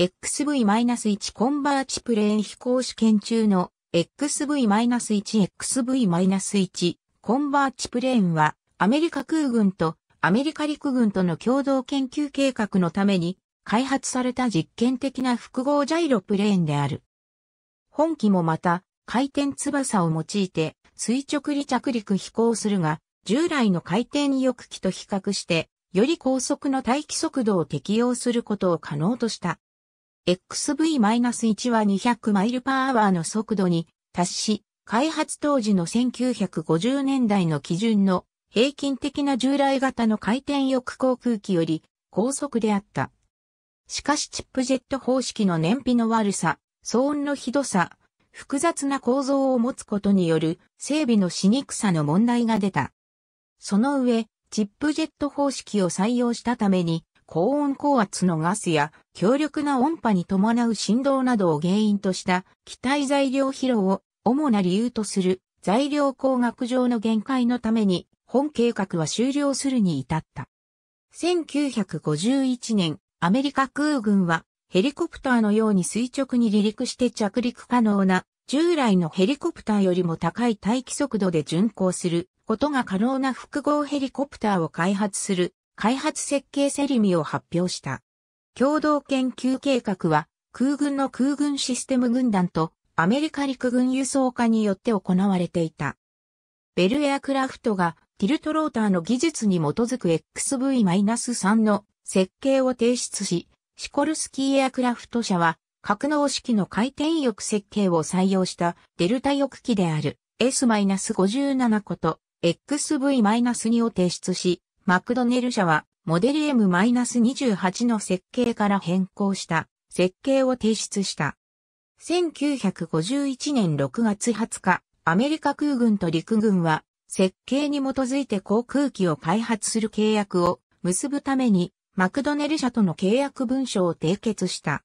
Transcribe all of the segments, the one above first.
XV-1 コンバーチプレーン飛行試験中の XV-1XV-1 コンバーチプレーンはアメリカ空軍とアメリカ陸軍との共同研究計画のために開発された実験的な複合ジャイロプレーンである。本機もまた回転翼を用いて垂直離着陸飛行するが従来の回転翼機と比較してより高速の待機速度を適用することを可能とした。XV-1 は200マイルパーアワーの速度に達し、開発当時の1950年代の基準の平均的な従来型の回転翼航空機より高速であった。しかしチップジェット方式の燃費の悪さ、騒音のひどさ、複雑な構造を持つことによる整備のしにくさの問題が出た。その上、チップジェット方式を採用したために高温高圧のガスや強力な音波に伴う振動などを原因とした気体材料疲労を主な理由とする材料工学上の限界のために本計画は終了するに至った。1951年、アメリカ空軍はヘリコプターのように垂直に離陸して着陸可能な従来のヘリコプターよりも高い待機速度で巡航することが可能な複合ヘリコプターを開発する開発設計セリミを発表した。共同研究計画は空軍の空軍システム軍団とアメリカ陸軍輸送化によって行われていた。ベルエアクラフトがティルトローターの技術に基づく XV-3 の設計を提出し、シコルスキーエアクラフト社は格納式の回転翼設計を採用したデルタ翼機である S-57 こと XV-2 を提出し、マクドネル社は、モデル M-28 の設計から変更した設計を提出した。1951年6月20日、アメリカ空軍と陸軍は、設計に基づいて航空機を開発する契約を結ぶために、マクドネル社との契約文書を締結した。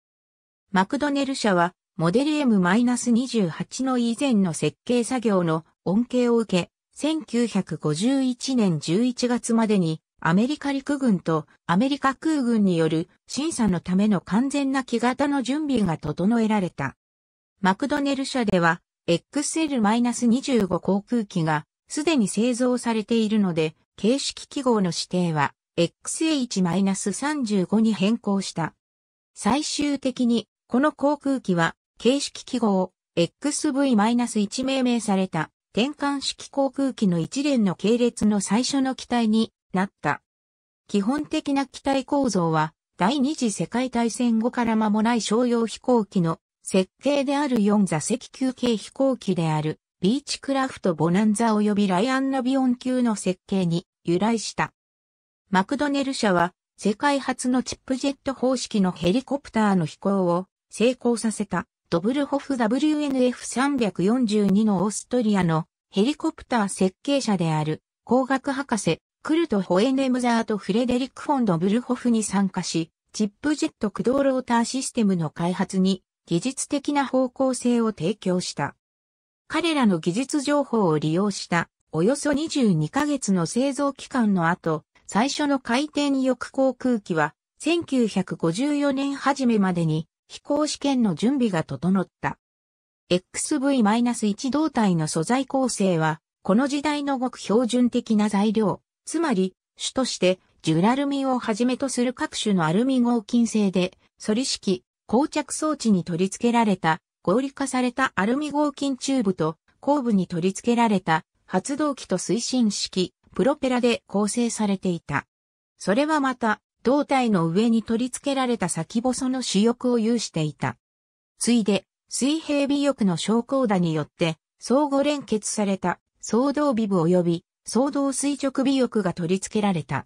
マクドネル社は、モデル M-28 の以前の設計作業の恩恵を受け、1951年11月までにアメリカ陸軍とアメリカ空軍による審査のための完全な木型の準備が整えられた。マクドネル社では XL-25 航空機がすでに製造されているので、形式記号の指定は XH-35 に変更した。最終的にこの航空機は形式記号 XV-1 命名された。転換式航空機の一連の系列の最初の機体になった。基本的な機体構造は、第二次世界大戦後から間もない商用飛行機の設計である4座席級系飛行機である、ビーチクラフトボナンザ及びライアンナビオン級の設計に由来した。マクドネル社は世界初のチップジェット方式のヘリコプターの飛行を成功させた。ドブルホフ WNF342 のオーストリアのヘリコプター設計者である工学博士クルト・ホエネムザーとフレデリック・フォン・ドブルホフに参加し、チップジェット駆動ローターシステムの開発に技術的な方向性を提供した。彼らの技術情報を利用したおよそ22ヶ月の製造期間の後、最初の回転翼航空機は1954年初めまでに飛行試験の準備が整った。XV-1 胴体の素材構成は、この時代のごく標準的な材料、つまり、主として、ジュラルミンをはじめとする各種のアルミ合金製で、ソリ式、膠着装置に取り付けられた、合理化されたアルミ合金チューブと、後部に取り付けられた、発動機と推進式、プロペラで構成されていた。それはまた、胴体の上に取り付けられた先細の主翼を有していた。ついで、水平尾翼の昇降打によって、相互連結された、相動尾部及び、相動垂直尾翼が取り付けられた。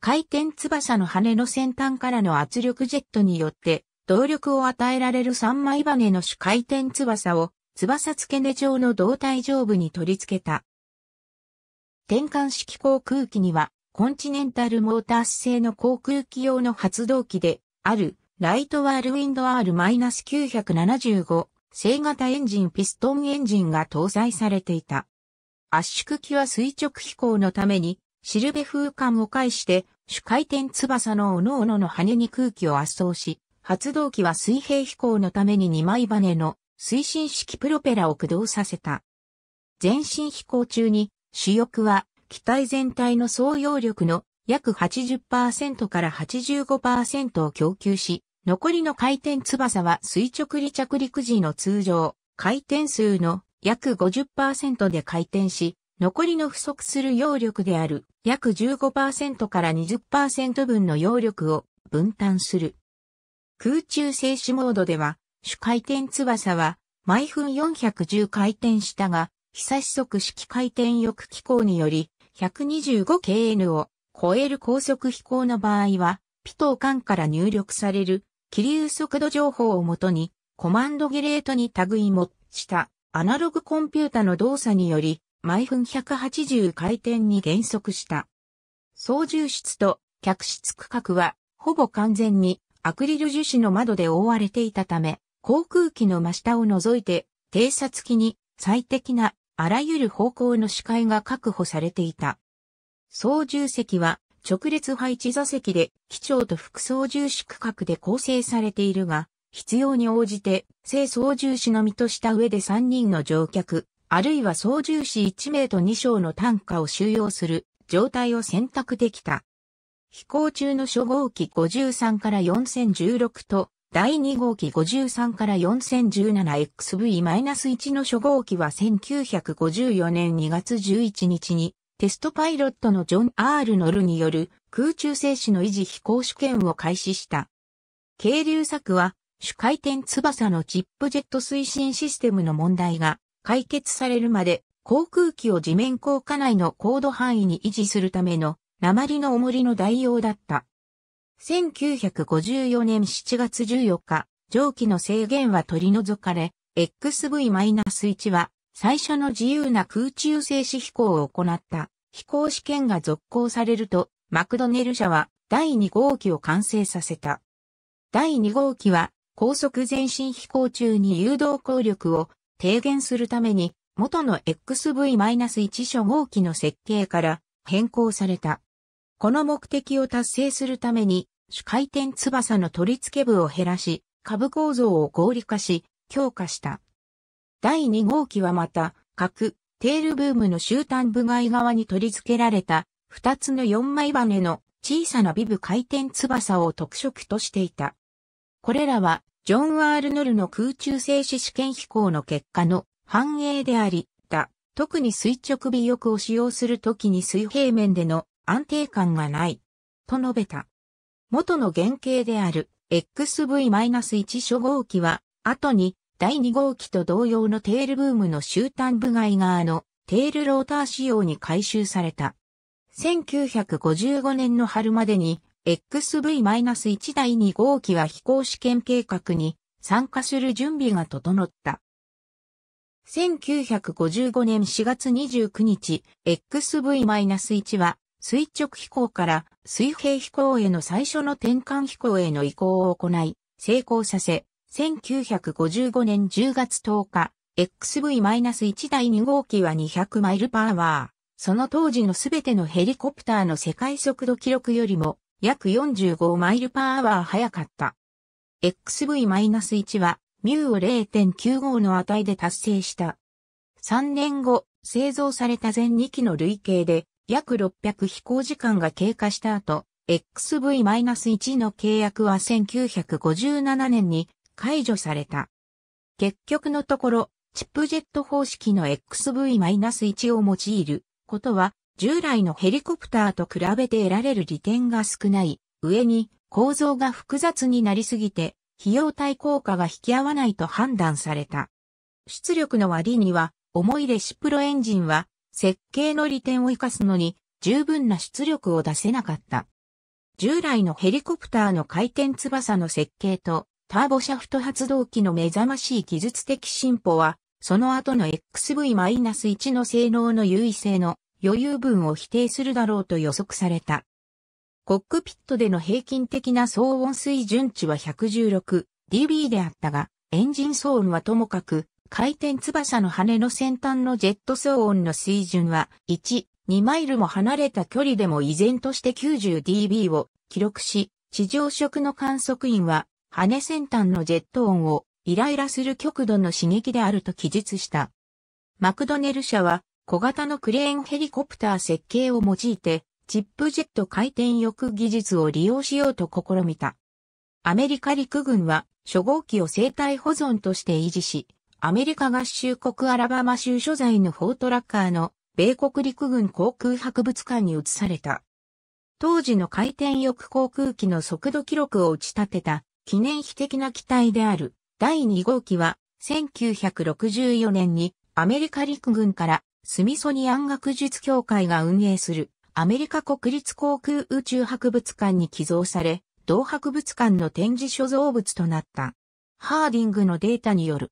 回転翼の羽の先端からの圧力ジェットによって、動力を与えられる三枚羽の主回転翼を、翼付け根状の胴体上部に取り付けた。転換式航空機には、コンチネンタルモータース製の航空機用の発動機であるライトワールウィンド R-975 正型エンジンピストンエンジンが搭載されていた。圧縮機は垂直飛行のためにシルベ風管を介して主回転翼の各々の羽に空気を圧送し、発動機は水平飛行のために2枚羽の推進式プロペラを駆動させた。前進飛行中に主翼は機体全体の総揚力の約80%から85%を供給し、残りの回転翼は垂直離着陸時の通常、回転数の約50%で回転し、残りの不足する揚力である約15%から20%分の揚力を分担する。空中静止モードでは、主回転翼は毎分410回転したが、久差し速式回転翼機構により 125kn を超える高速飛行の場合は、ピトー間から入力される気流速度情報をもとに、コマンドゲレートに類もしたアナログコンピュータの動作により、毎分180回転に減速した。操縦室と客室区画は、ほぼ完全にアクリル樹脂の窓で覆われていたため、航空機の真下を除いて、偵察機に最適なあらゆる方向の視界が確保されていた。操縦席は直列配置座席で機長と副操縦士区画で構成されているが、必要に応じて正操縦士のみとした上で3人の乗客、あるいは操縦士1名と2章の単価を収容する状態を選択できた。飛行中の初号機53から4016と第2号機53から 4017XV-1 の初号機は1954年2月11日にテストパイロットのジョン・アール・ノルによる空中静止の維持飛行試験を開始した。軽流策は主回転翼のチップジェット推進システムの問題が解決されるまで航空機を地面降下内の高度範囲に維持するための鉛の重りの代用だった。1954年7月14日、蒸気の制限は取り除かれ、XV-1 は最初の自由な空中静止飛行を行った飛行試験が続行されると、マクドネル社は第2号機を完成させた。第2号機は高速前進飛行中に誘導効力を低減するために元の XV-1 初号機の設計から変更された。この目的を達成するために、主回転翼の取り付け部を減らし、株構造を合理化し、強化した。第2号機はまた、核、テールブームの終端部外側に取り付けられた、2つの4枚羽根の小さなビブ回転翼を特色としていた。これらは、ジョン・アール・ノルの空中静止試験飛行の結果の反映であり、だ、特に垂直尾翼を使用するときに水平面での安定感がない、と述べた。元の原型である XV-1 初号機は、後に第2号機と同様のテールブームの終端部外側のテールローター仕様に改修された。1955年の春までに XV-1 第2号機は飛行試験計画に参加する準備が整った。1955年4月29日、XV-1 は垂直飛行から水平飛行への最初の転換飛行への移行を行い、成功させ、1955年10月10日、XV-1 第2号機は200マイルパワー。その当時のすべてのヘリコプターの世界速度記録よりも約45マイルパーアワー早かった。XV-1 は μ ュを0.95の値で達成した。3年後、製造された全2機の累計で約600飛行時間が経過した後、XV-1 の契約は1957年に解除された。結局のところ、チップジェット方式の XV-1 を用いることは、従来のヘリコプターと比べて得られる利点が少ない、上に構造が複雑になりすぎて、費用対効果が引き合わないと判断された。出力の割には、重いレシプロエンジンは設計の利点を活かすのに十分な出力を出せなかった。従来のヘリコプターの回転翼の設計とターボシャフト発動機の目覚ましい技術的進歩は、その後の XV-1 の性能の優位性の余裕分を否定するだろうと予測された。コックピットでの平均的な騒音水準値は 116dB であったが、エンジン騒音はともかく、回転翼の羽の先端のジェット騒音の水準は1、2マイルも離れた距離でも依然として 90dB を記録し、地上色の観測員は羽先端のジェット音をイライラする極度の刺激であると記述した。マクドネル社は小型のクレーンヘリコプター設計を用いてチップジェット回転翼技術を利用しようと試みた。アメリカ陸軍は初号機を生態保存として維持し、アメリカ合衆国アラバマ州所在のフォートラッカーの米国陸軍航空博物館に移された。当時の回転翼航空機の速度記録を打ち立てた記念碑的な機体である第2号機は1964年にアメリカ陸軍からスミソニアン学術協会が運営するアメリカ国立航空宇宙博物館に寄贈され、同博物館の展示所蔵物となった。ハーディングのデータによる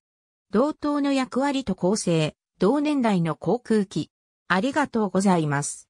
同等の役割と構成、同年代の航空機。ありがとうございます。